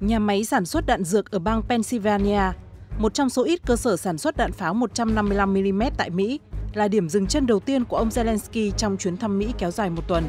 nhà máy sản xuất đạn dược ở bang Pennsylvania, một trong số ít cơ sở sản xuất đạn pháo 155mm tại Mỹ, là điểm dừng chân đầu tiên của ông Zelensky trong chuyến thăm Mỹ kéo dài một tuần.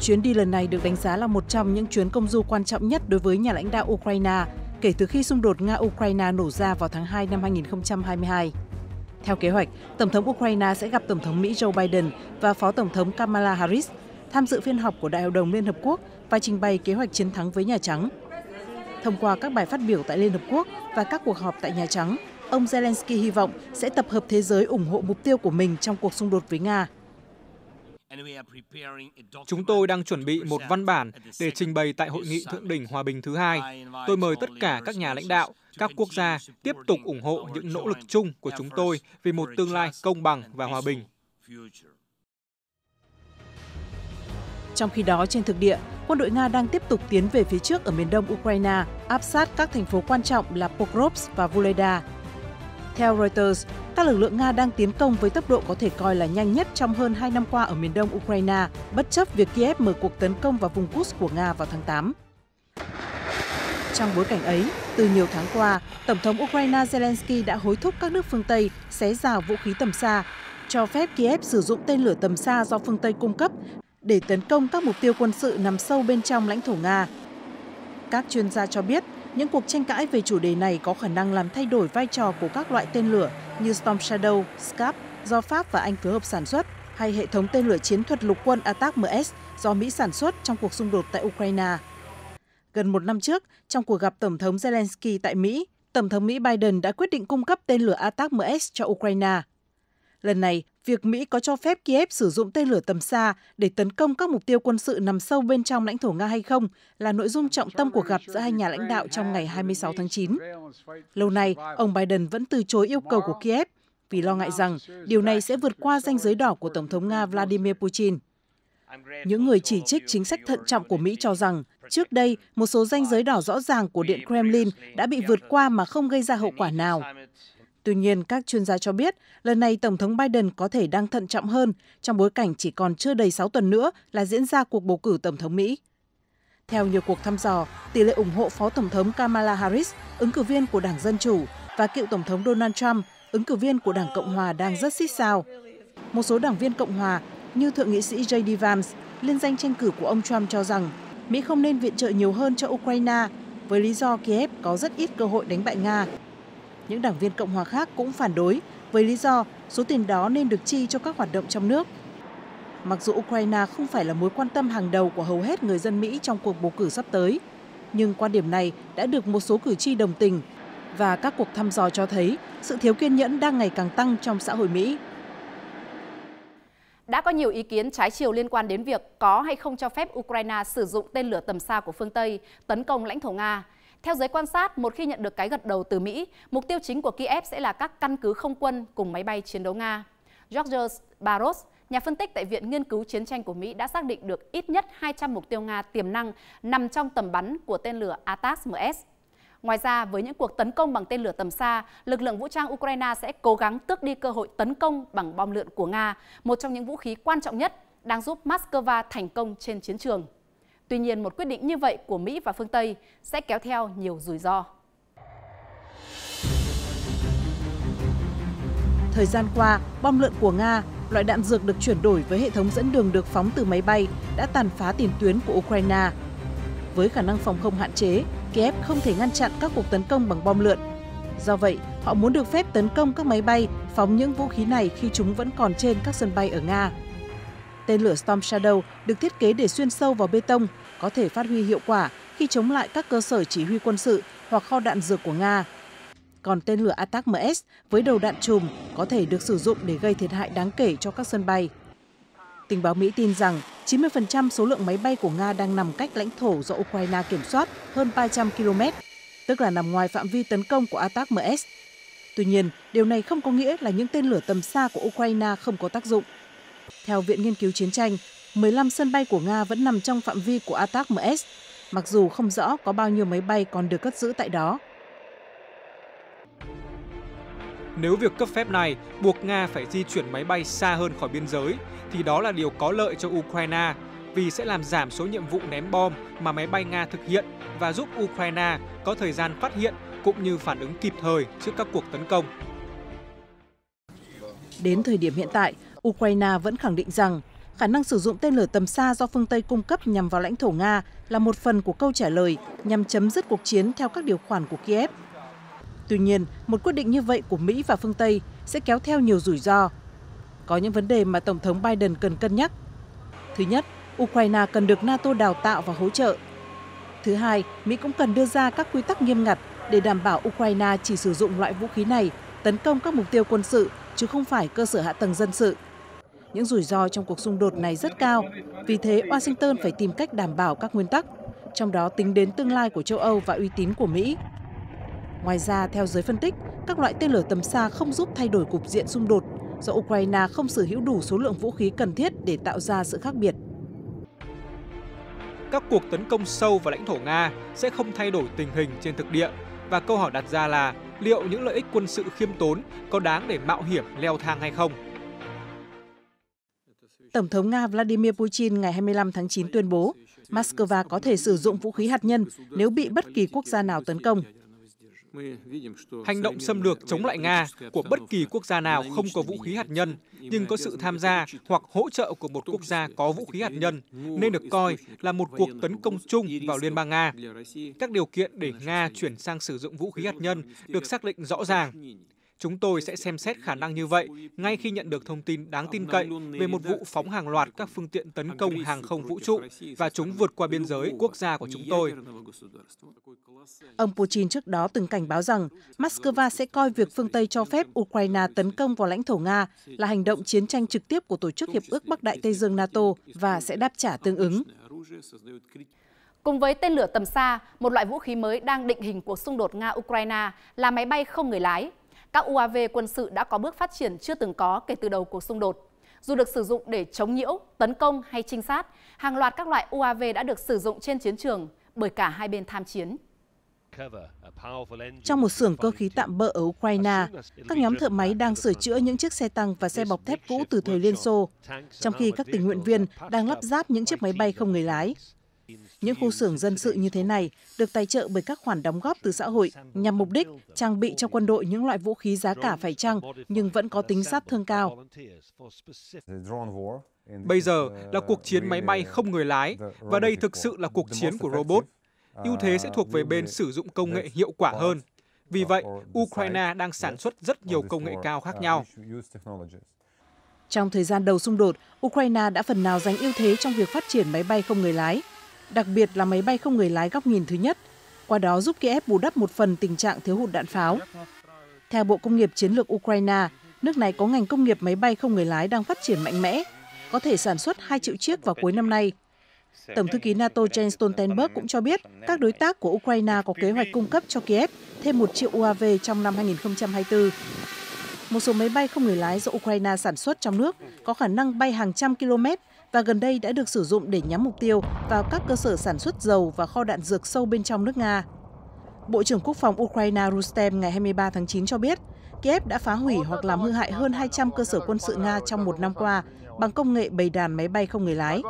Chuyến đi lần này được đánh giá là một trong những chuyến công du quan trọng nhất đối với nhà lãnh đạo Ukraine kể từ khi xung đột Nga-Ukraine nổ ra vào tháng 2 năm 2022. Theo kế hoạch, Tổng thống Ukraine sẽ gặp Tổng thống Mỹ Joe Biden và Phó Tổng thống Kamala Harris tham dự phiên họp của Đại hội đồng Liên Hợp Quốc và trình bày kế hoạch chiến thắng với Nhà Trắng. Thông qua các bài phát biểu tại Liên Hợp Quốc và các cuộc họp tại Nhà Trắng, ông Zelensky hy vọng sẽ tập hợp thế giới ủng hộ mục tiêu của mình trong cuộc xung đột với Nga. Chúng tôi đang chuẩn bị một văn bản để trình bày tại hội nghị thượng đỉnh hòa bình thứ hai. Tôi mời tất cả các nhà lãnh đạo, các quốc gia tiếp tục ủng hộ những nỗ lực chung của chúng tôi vì một tương lai công bằng và hòa bình. Trong khi đó, trên thực địa, quân đội Nga đang tiếp tục tiến về phía trước ở miền đông Ukraine, áp sát các thành phố quan trọng là Pokrovsk và Voleda. Theo Reuters, các lực lượng Nga đang tiến công với tốc độ có thể coi là nhanh nhất trong hơn 2 năm qua ở miền đông Ukraine, bất chấp việc Kiev mở cuộc tấn công vào vùng Kursk của Nga vào tháng 8. Trong bối cảnh ấy, từ nhiều tháng qua, Tổng thống Ukraine Zelensky đã hối thúc các nước phương Tây xé rào vũ khí tầm xa, cho phép Kiev sử dụng tên lửa tầm xa do phương Tây cung cấp để tấn công các mục tiêu quân sự nằm sâu bên trong lãnh thổ Nga. Các chuyên gia cho biết, những cuộc tranh cãi về chủ đề này có khả năng làm thay đổi vai trò của các loại tên lửa như Storm Shadow, Scap do Pháp và Anh phối hợp sản xuất hay hệ thống tên lửa chiến thuật lục quân ATAC-MS do Mỹ sản xuất trong cuộc xung đột tại Ukraine. Gần một năm trước, trong cuộc gặp Tổng thống Zelensky tại Mỹ, Tổng thống Mỹ Biden đã quyết định cung cấp tên lửa ATAC-MS cho Ukraine Lần này, việc Mỹ có cho phép Kiev sử dụng tên lửa tầm xa để tấn công các mục tiêu quân sự nằm sâu bên trong lãnh thổ Nga hay không là nội dung trọng tâm của gặp giữa hai nhà lãnh đạo trong ngày 26 tháng 9. Lâu nay, ông Biden vẫn từ chối yêu cầu của Kiev vì lo ngại rằng điều này sẽ vượt qua ranh giới đỏ của Tổng thống Nga Vladimir Putin. Những người chỉ trích chính sách thận trọng của Mỹ cho rằng trước đây một số ranh giới đỏ rõ ràng của Điện Kremlin đã bị vượt qua mà không gây ra hậu quả nào. Tuy nhiên, các chuyên gia cho biết, lần này Tổng thống Biden có thể đang thận trọng hơn trong bối cảnh chỉ còn chưa đầy 6 tuần nữa là diễn ra cuộc bầu cử Tổng thống Mỹ. Theo nhiều cuộc thăm dò, tỷ lệ ủng hộ Phó Tổng thống Kamala Harris, ứng cử viên của Đảng Dân Chủ, và cựu Tổng thống Donald Trump, ứng cử viên của Đảng Cộng Hòa đang rất xích sao. Một số đảng viên Cộng Hòa, như Thượng nghị sĩ J.D. Vance, liên danh tranh cử của ông Trump cho rằng Mỹ không nên viện trợ nhiều hơn cho Ukraine với lý do Kiev có rất ít cơ hội đánh bại Nga những đảng viên Cộng hòa khác cũng phản đối với lý do số tiền đó nên được chi cho các hoạt động trong nước. Mặc dù Ukraine không phải là mối quan tâm hàng đầu của hầu hết người dân Mỹ trong cuộc bầu cử sắp tới, nhưng quan điểm này đã được một số cử tri đồng tình và các cuộc thăm dò cho thấy sự thiếu kiên nhẫn đang ngày càng tăng trong xã hội Mỹ. Đã có nhiều ý kiến trái chiều liên quan đến việc có hay không cho phép Ukraine sử dụng tên lửa tầm xa của phương Tây tấn công lãnh thổ Nga. Theo giới quan sát, một khi nhận được cái gật đầu từ Mỹ, mục tiêu chính của Kiev sẽ là các căn cứ không quân cùng máy bay chiến đấu Nga. George Baros, nhà phân tích tại Viện Nghiên cứu Chiến tranh của Mỹ đã xác định được ít nhất 200 mục tiêu Nga tiềm năng nằm trong tầm bắn của tên lửa Atacms. Ngoài ra, với những cuộc tấn công bằng tên lửa tầm xa, lực lượng vũ trang Ukraine sẽ cố gắng tước đi cơ hội tấn công bằng bom lượn của Nga, một trong những vũ khí quan trọng nhất đang giúp Moscow thành công trên chiến trường. Tuy nhiên, một quyết định như vậy của Mỹ và phương Tây sẽ kéo theo nhiều rủi ro. Thời gian qua, bom lượn của Nga, loại đạn dược được chuyển đổi với hệ thống dẫn đường được phóng từ máy bay, đã tàn phá tiền tuyến của Ukraine. Với khả năng phòng không hạn chế, Kiev không thể ngăn chặn các cuộc tấn công bằng bom lượn. Do vậy, họ muốn được phép tấn công các máy bay, phóng những vũ khí này khi chúng vẫn còn trên các sân bay ở Nga. Tên lửa Storm Shadow được thiết kế để xuyên sâu vào bê tông, có thể phát huy hiệu quả khi chống lại các cơ sở chỉ huy quân sự hoặc kho đạn dược của Nga. Còn tên lửa Attack-MS với đầu đạn chùm có thể được sử dụng để gây thiệt hại đáng kể cho các sân bay. Tình báo Mỹ tin rằng 90% số lượng máy bay của Nga đang nằm cách lãnh thổ do Ukraine kiểm soát hơn 300 km, tức là nằm ngoài phạm vi tấn công của Attack-MS. Tuy nhiên, điều này không có nghĩa là những tên lửa tầm xa của Ukraine không có tác dụng. Theo Viện Nghiên cứu Chiến tranh, 15 sân bay của Nga vẫn nằm trong phạm vi của ATAC-MS, mặc dù không rõ có bao nhiêu máy bay còn được cất giữ tại đó. Nếu việc cấp phép này buộc Nga phải di chuyển máy bay xa hơn khỏi biên giới, thì đó là điều có lợi cho Ukraine vì sẽ làm giảm số nhiệm vụ ném bom mà máy bay Nga thực hiện và giúp Ukraine có thời gian phát hiện cũng như phản ứng kịp thời trước các cuộc tấn công. Đến thời điểm hiện tại, Ukraine vẫn khẳng định rằng khả năng sử dụng tên lửa tầm xa do phương Tây cung cấp nhằm vào lãnh thổ Nga là một phần của câu trả lời nhằm chấm dứt cuộc chiến theo các điều khoản của Kiev. Tuy nhiên, một quyết định như vậy của Mỹ và phương Tây sẽ kéo theo nhiều rủi ro. Có những vấn đề mà Tổng thống Biden cần cân nhắc. Thứ nhất, Ukraine cần được NATO đào tạo và hỗ trợ. Thứ hai, Mỹ cũng cần đưa ra các quy tắc nghiêm ngặt để đảm bảo Ukraine chỉ sử dụng loại vũ khí này tấn công các mục tiêu quân sự chứ không phải cơ sở hạ tầng dân sự những rủi ro trong cuộc xung đột này rất cao, vì thế Washington phải tìm cách đảm bảo các nguyên tắc, trong đó tính đến tương lai của châu Âu và uy tín của Mỹ. Ngoài ra, theo giới phân tích, các loại tên lửa tầm xa không giúp thay đổi cục diện xung đột do Ukraine không sở hữu đủ số lượng vũ khí cần thiết để tạo ra sự khác biệt. Các cuộc tấn công sâu vào lãnh thổ Nga sẽ không thay đổi tình hình trên thực địa và câu hỏi đặt ra là liệu những lợi ích quân sự khiêm tốn có đáng để mạo hiểm leo thang hay không? Tổng thống Nga Vladimir Putin ngày 25 tháng 9 tuyên bố Moscow có thể sử dụng vũ khí hạt nhân nếu bị bất kỳ quốc gia nào tấn công. Hành động xâm lược chống lại Nga của bất kỳ quốc gia nào không có vũ khí hạt nhân, nhưng có sự tham gia hoặc hỗ trợ của một quốc gia có vũ khí hạt nhân, nên được coi là một cuộc tấn công chung vào Liên bang Nga. Các điều kiện để Nga chuyển sang sử dụng vũ khí hạt nhân được xác định rõ ràng. Chúng tôi sẽ xem xét khả năng như vậy ngay khi nhận được thông tin đáng tin cậy về một vụ phóng hàng loạt các phương tiện tấn công hàng không vũ trụ và chúng vượt qua biên giới quốc gia của chúng tôi. Ông Putin trước đó từng cảnh báo rằng Moscow sẽ coi việc phương Tây cho phép Ukraine tấn công vào lãnh thổ Nga là hành động chiến tranh trực tiếp của Tổ chức Hiệp ước Bắc Đại Tây Dương NATO và sẽ đáp trả tương ứng. Cùng với tên lửa tầm xa, một loại vũ khí mới đang định hình cuộc xung đột Nga-Ukraine là máy bay không người lái các UAV quân sự đã có bước phát triển chưa từng có kể từ đầu cuộc xung đột. Dù được sử dụng để chống nhiễu, tấn công hay trinh sát, hàng loạt các loại UAV đã được sử dụng trên chiến trường bởi cả hai bên tham chiến. Trong một xưởng cơ khí tạm bỡ ở Ukraine, các nhóm thợ máy đang sửa chữa những chiếc xe tăng và xe bọc thép cũ từ thời Liên Xô, trong khi các tình nguyện viên đang lắp ráp những chiếc máy bay không người lái. Những khu xưởng dân sự như thế này được tài trợ bởi các khoản đóng góp từ xã hội nhằm mục đích trang bị cho quân đội những loại vũ khí giá cả phải chăng nhưng vẫn có tính sát thương cao. Bây giờ là cuộc chiến máy bay không người lái và đây thực sự là cuộc chiến của robot. Ưu thế sẽ thuộc về bên sử dụng công nghệ hiệu quả hơn. Vì vậy, Ukraine đang sản xuất rất nhiều công nghệ cao khác nhau. Trong thời gian đầu xung đột, Ukraine đã phần nào giành ưu thế trong việc phát triển máy bay không người lái, đặc biệt là máy bay không người lái góc nhìn thứ nhất, qua đó giúp Kiev bù đắp một phần tình trạng thiếu hụt đạn pháo. Theo Bộ Công nghiệp Chiến lược Ukraine, nước này có ngành công nghiệp máy bay không người lái đang phát triển mạnh mẽ, có thể sản xuất 2 triệu chiếc vào cuối năm nay. Tổng thư ký NATO Jens Stoltenberg cũng cho biết các đối tác của Ukraine có kế hoạch cung cấp cho Kiev thêm một triệu UAV trong năm 2024. Một số máy bay không người lái do Ukraine sản xuất trong nước có khả năng bay hàng trăm km và gần đây đã được sử dụng để nhắm mục tiêu vào các cơ sở sản xuất dầu và kho đạn dược sâu bên trong nước Nga. Bộ trưởng Quốc phòng Ukraine Rustem ngày 23 tháng 9 cho biết, Kiev đã phá hủy hoặc làm hư hại hơn 200 cơ sở quân sự Nga trong một năm qua bằng công nghệ bầy đàn máy bay không người lái.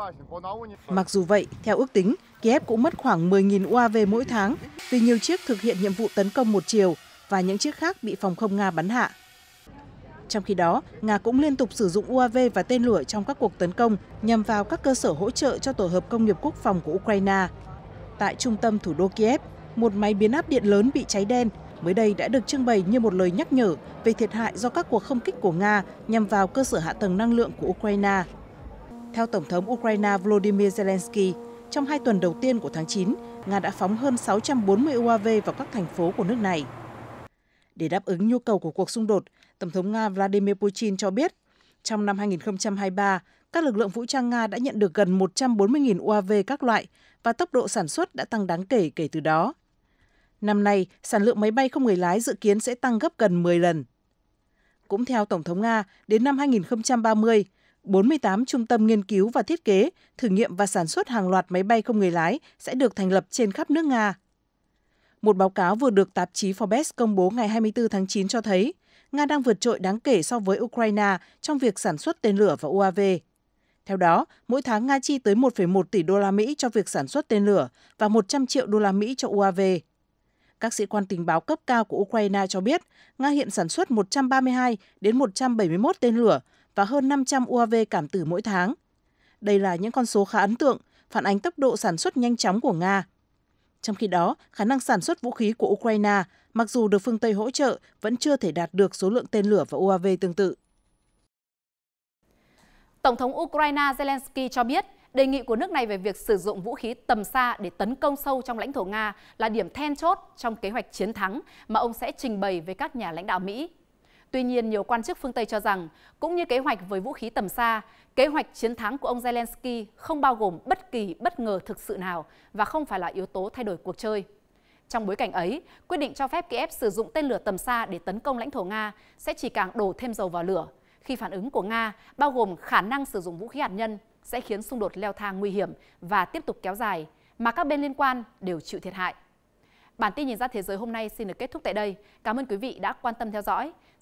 Mặc dù vậy, theo ước tính, Kiev cũng mất khoảng 10.000 UAV mỗi tháng vì nhiều chiếc thực hiện nhiệm vụ tấn công một chiều và những chiếc khác bị phòng không Nga bắn hạ. Trong khi đó, Nga cũng liên tục sử dụng UAV và tên lửa trong các cuộc tấn công nhằm vào các cơ sở hỗ trợ cho tổ hợp công nghiệp quốc phòng của Ukraine. Tại trung tâm thủ đô Kiev, một máy biến áp điện lớn bị cháy đen mới đây đã được trưng bày như một lời nhắc nhở về thiệt hại do các cuộc không kích của Nga nhằm vào cơ sở hạ tầng năng lượng của Ukraine. Theo Tổng thống Ukraine Volodymyr Zelensky, trong hai tuần đầu tiên của tháng 9, Nga đã phóng hơn 640 UAV vào các thành phố của nước này. Để đáp ứng nhu cầu của cuộc xung đột, Tổng thống Nga Vladimir Putin cho biết, trong năm 2023, các lực lượng vũ trang Nga đã nhận được gần 140.000 UAV các loại và tốc độ sản xuất đã tăng đáng kể kể từ đó. Năm nay, sản lượng máy bay không người lái dự kiến sẽ tăng gấp gần 10 lần. Cũng theo Tổng thống Nga, đến năm 2030, 48 trung tâm nghiên cứu và thiết kế, thử nghiệm và sản xuất hàng loạt máy bay không người lái sẽ được thành lập trên khắp nước Nga. Một báo cáo vừa được tạp chí Forbes công bố ngày 24 tháng 9 cho thấy, Nga đang vượt trội đáng kể so với Ukraine trong việc sản xuất tên lửa và UAV. Theo đó, mỗi tháng Nga chi tới 1,1 tỷ đô la Mỹ cho việc sản xuất tên lửa và 100 triệu đô la Mỹ cho UAV. Các sĩ quan tình báo cấp cao của Ukraine cho biết, Nga hiện sản xuất 132 đến 171 tên lửa và hơn 500 UAV cảm tử mỗi tháng. Đây là những con số khá ấn tượng, phản ánh tốc độ sản xuất nhanh chóng của Nga trong khi đó, khả năng sản xuất vũ khí của Ukraine, mặc dù được phương Tây hỗ trợ, vẫn chưa thể đạt được số lượng tên lửa và UAV tương tự. Tổng thống Ukraine Zelensky cho biết, đề nghị của nước này về việc sử dụng vũ khí tầm xa để tấn công sâu trong lãnh thổ Nga là điểm then chốt trong kế hoạch chiến thắng mà ông sẽ trình bày với các nhà lãnh đạo Mỹ Tuy nhiên, nhiều quan chức phương Tây cho rằng, cũng như kế hoạch với vũ khí tầm xa, kế hoạch chiến thắng của ông Zelensky không bao gồm bất kỳ bất ngờ thực sự nào và không phải là yếu tố thay đổi cuộc chơi. Trong bối cảnh ấy, quyết định cho phép Kiev sử dụng tên lửa tầm xa để tấn công lãnh thổ Nga sẽ chỉ càng đổ thêm dầu vào lửa khi phản ứng của Nga bao gồm khả năng sử dụng vũ khí hạt nhân sẽ khiến xung đột leo thang nguy hiểm và tiếp tục kéo dài mà các bên liên quan đều chịu thiệt hại. Bản tin nhìn ra thế giới hôm nay xin được kết thúc tại đây. Cảm ơn quý vị đã quan tâm theo dõi.